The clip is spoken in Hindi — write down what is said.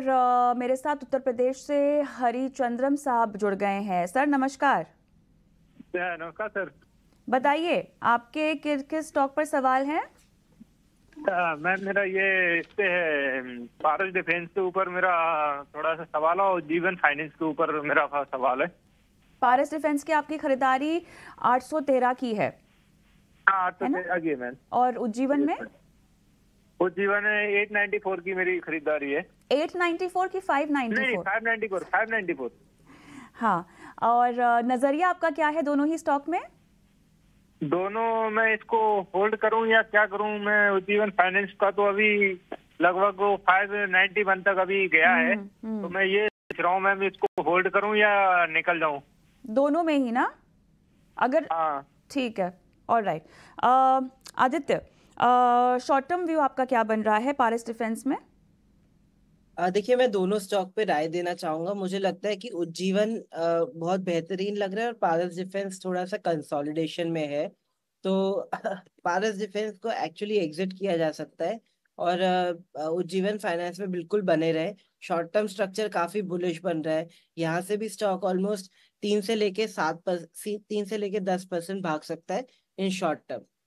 और आ, मेरे साथ उत्तर प्रदेश से हरिचंद्रम साहब जुड़ गए हैं सर नमस्कार हाँ, नमस्कार सर बताइए आपके किस किस स्टॉक पर सवाल है हाँ, मैम मेरा ये इससे भारत डिफेंस के ऊपर मेरा थोड़ा सा सवाल है और जीवन फाइनेंस के ऊपर मेरा सवाल है पारस डिफेंस की आपकी खरीदारी आठ सौ तेरह की है, हाँ, है और उज्जीवन में जीवन एट नाइन्टी फोर की मेरी खरीदारी है एट नाइन्टी फोर की five ninety four five ninety four हाँ और नजरिया आपका क्या है दोनों ही स्टॉक में दोनों मैं इसको होल्ड करूं या क्या करूं मैं उज्जीवन फाइनेंस का तो अभी लगभग फाइव नाइन्टी वन तक अभी गया है हम्म, हम्म। तो मैं ये सोच रहा हूँ मैम इसको होल्ड करूं या निकल जाऊं दोनों में ही ना अगर हाँ। ठीक है और right Aditya short term view आपका क्या बन रहा है पारिस डिफेंस में देखिए मैं दोनों स्टॉक पे राय देना चाहूंगा मुझे लगता है कि उज्जीवन बहुत बेहतरीन लग रहा है और पारस डिफेंस थोड़ा सा कंसोलिडेशन में है तो पारस डिफेंस को एक्चुअली एग्जिट किया जा सकता है और उज्जीवन फाइनेंस में बिल्कुल बने रहे शॉर्ट टर्म स्ट्रक्चर काफी बुलिश बन रहा है यहाँ से भी स्टॉक ऑलमोस्ट तीन से लेके सात तीन से लेके दस परसेंट भाग सकता है इन शॉर्ट टर्म